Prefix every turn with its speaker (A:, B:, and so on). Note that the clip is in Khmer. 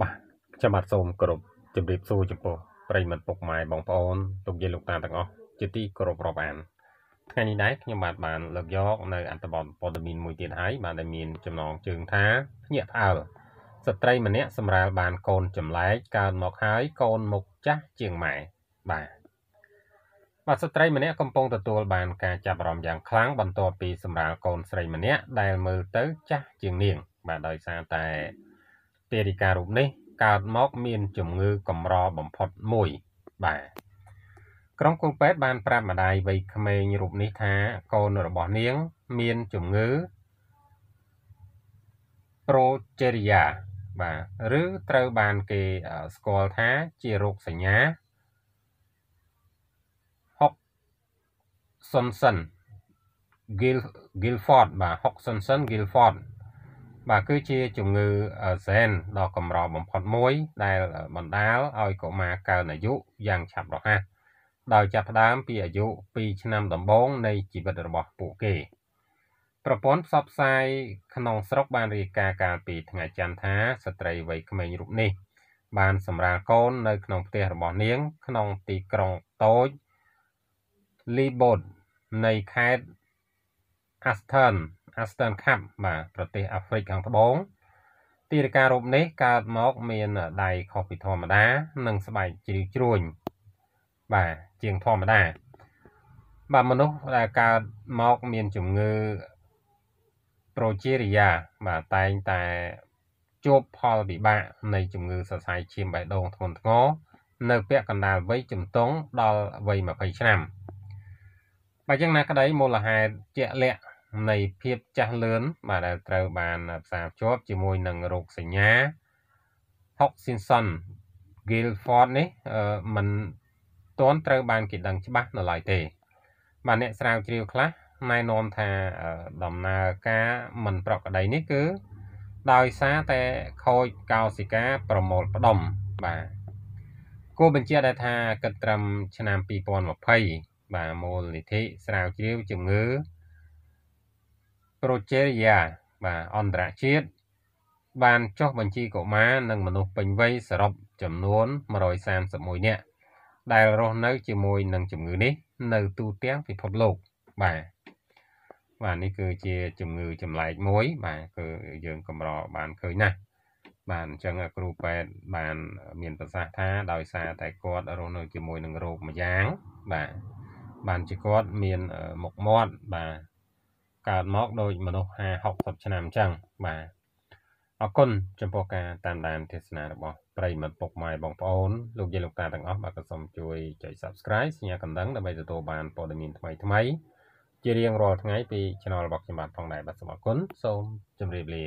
A: បាទខ្ញុំបាទសូមគោរពជម្រាបសួរចំពោះប្រិយមិត្តពុកម៉ែបងប្អូនលោកយាយលោកតាទាំងអស់ជាទីគោរពរាប់អានថ្ងៃនេះដែរខ្ញុំបាទបានលើកយក នៅអត្ថបទព័ត៌មានមួយទៀតហើយបាទដែលមានចំណងជើងថាភ្ញាក់ផ្អើលស្ត្រីម្នាក់សម្រាលបានកូន ចម្លែកកើនមកហើយកូនមុខចាស់ជាងម៉ែបាទបាទស្ត្រីម្នាក់កំពុងទទួលបានការចាប់អារម្មណ៍យ៉ាងខ្លាំងបន្ទាប់ពីសម្រាលកូនស្រីម្នាក់ដែលមើលទៅចាស់ជាងនាង បាទដោយសារតែទេរិការូបនេះកើតមកមាន ជំងឺកម្របំផុតមួយបាទក្រុមគ្រូពេទ្យបានប្រាប់ម្ដាយវ័យក្មេងរូបនេះថា កូនរបស់នាង មានជំងឺ progeria បាទឬត្រូវបានគេស្គាល់ថា ជារោគសញ្ញា6 Sonson Guilford បាទ Hodgson Guilford បាទគឺជាជំងឺសែនដ៏កម្របំផុតមួយ ដែលបណ្ដាលឲ្យកុមារកើនអាយុយ៉ាងឆាប់រហ័សដោយចាប់ផ្ដើមពីអាយុ2ឆ្នាំដំបូងនៃជីវិតរបស់ពួកគេ ប្រព័ន្ធផ្សព្វផ្សាយក្នុងស្រុកបានរាយការណ៍កាលពី ថ្ងៃច័ន្ទថាស្ត្រីវ័យក្មេងរូបនេះ បានសម្រាលកូន នៅក្នុងផ្ទះរបស់នាង ក្នុង ទីក្រុងតូចលីបូតនៃខេត្ត Aston Aston Cup បាទប្រទេសអាហ្វ្រិកខាងត្បូង ទីរការរូបនេះកើតមកមានដៃខុសពីធម្មតានិងស្បែកជ្រីវជ្រួញបាទជាងធម្មតា បាទមនុស្សដែលកើតមកមានជំងឺប្រូជារីយ៉ាបាទតែងតែជួបផលវិបាកនៃជំងឺសរសៃឈាមបេះដូងធ្ងន់ធ្ងរនៅពាក់កណ្ដាលវ័យជំទង់ដល់វ័យ20ឆ្នាំបើយ៉ាងណាក្តីមូលហេតុជាក់លាក់នៃភាពចាស់លឿនបាទដែលត្រូវបានផ្សារភ្ជាប់ជាមួយនឹងរោគសញ្ញា Hodgkinson Gilford នេះมันទាន់ត្រូវបានគេដឹងច្បាស់នៅឡើយទេបាទអ្នកស្រាវជ្រាវខ្លះណែនាំថាដំណើរការមិនប្រក្រតីនេះគឺ ដោយសារតែខូចកោសិកាប្រមូលផ្ដុំបាទគូបញ្ជាក់ដែរថាគិតត្រឹមឆ្នាំ2020បាទមូលនិធិស្រាវជ្រាវជំងឺប្រូជេរីយ៉ាបាទអន្តរជាតិបានចុះបញ្ជីកុមារនិងមនុស្សពេញវ័យសរុបចំនួន131នាក់ដែលរស់នៅជាមួយនឹងជំងឺនេះនៅទូទាំងពិភពលោកបាទបាទនេះគឺជាជំងឺចម្លែកមួយបាទគឺយើងកម្របានឃើញណាស់បាទអញ្ចឹងគ្រូពេទ្យបានមានប្រសាសន៍ថាដោយសារតែគាត់រស់នៅជាមួយនឹងរោគម្យ៉ាងបាទបានជាគាត់មានមុខមាត់បាទកើតមកដោយមនុស្ស50 60ឆ្នាំអញ្ចឹងបាទអរគុណចំពោះការតាមដានទេសនារបស់ប្រិមត្តពុកម៉ែបងប្អូនលោកយាយលោកតាទាំងអស់បាទក៏សូមជួយចុច Subscribe សញ្ញាកណ្ដឹងដើម្បីទទួលបានព័ត៌មានថ្មីថ្មីជារៀងរាល់ថ្ងៃពី Channel របស់ខ្ញុំបាទផងដែរបាទសូមអរគុណសូមជម្រាបលា